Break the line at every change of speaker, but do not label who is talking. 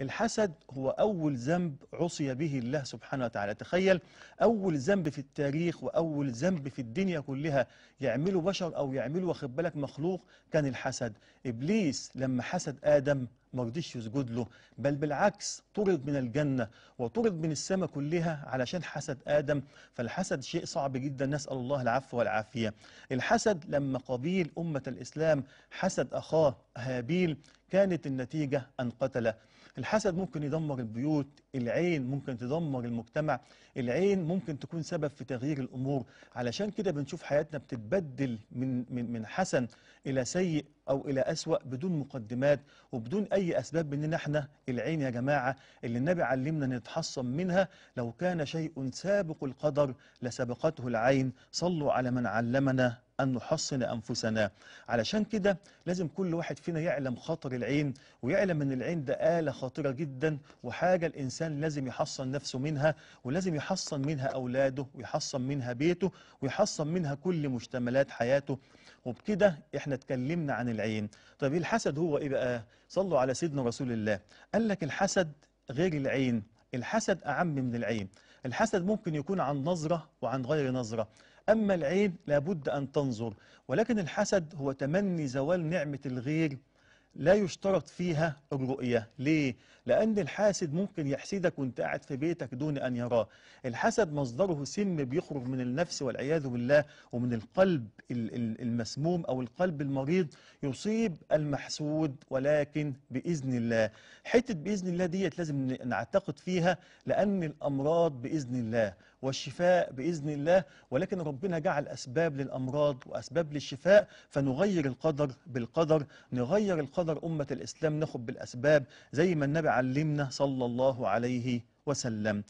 الحسد هو أول ذنب عصي به الله سبحانه وتعالى تخيل أول ذنب في التاريخ وأول ذنب في الدنيا كلها يعمله بشر أو يعمله واخد بالك مخلوق كان الحسد إبليس لما حسد آدم ما رضيش يسجد له بل بالعكس طرد من الجنة وطرد من السماء كلها علشان حسد آدم فالحسد شيء صعب جدا نسأل الله العفو والعافية الحسد لما قبيل أمة الإسلام حسد أخاه هابيل كانت النتيجة أن قتله الحسد ممكن يدمر البيوت العين ممكن تدمر المجتمع العين ممكن تكون سبب في تغيير الأمور علشان كده بنشوف حياتنا بتتبدل من, من, من حسن إلى سيء أو إلى أسوأ بدون مقدمات وبدون أي أسباب مننا احنا العين يا جماعة اللي النبي علمنا نتحصن منها لو كان شيء سابق القدر لسبقته العين صلوا على من علمنا أن نحصن أنفسنا علشان كده لازم كل واحد فينا يعلم خطر العين ويعلم أن العين ده آلة خطيرة جدا وحاجة الإنسان لازم يحصن نفسه منها ولازم يحصن منها أولاده ويحصن منها بيته ويحصن منها كل مشتملات حياته وبكده احنا اتكلمنا عن العين طيب إيه الحسد هو ايه بقى صلوا على سيدنا رسول الله قال لك الحسد غير العين الحسد اعم من العين الحسد ممكن يكون عن نظرة وعن غير نظرة أما العين لابد أن تنظر ولكن الحسد هو تمني زوال نعمة الغير لا يشترط فيها الرؤية ليه؟ لأن الحاسد ممكن يحسدك وانت قاعد في بيتك دون أن يراه الحسد مصدره سم بيخرج من النفس والعياذ بالله ومن القلب المسموم أو القلب المريض يصيب المحسود ولكن بإذن الله حتة بإذن الله ديت لازم نعتقد فيها لأن الأمراض بإذن الله والشفاء بإذن الله ولكن ربنا جعل أسباب للأمراض وأسباب للشفاء فنغير القدر بالقدر نغير القدر أمة الإسلام ناخد بالأسباب زي ما النبي علمنا صلى الله عليه وسلم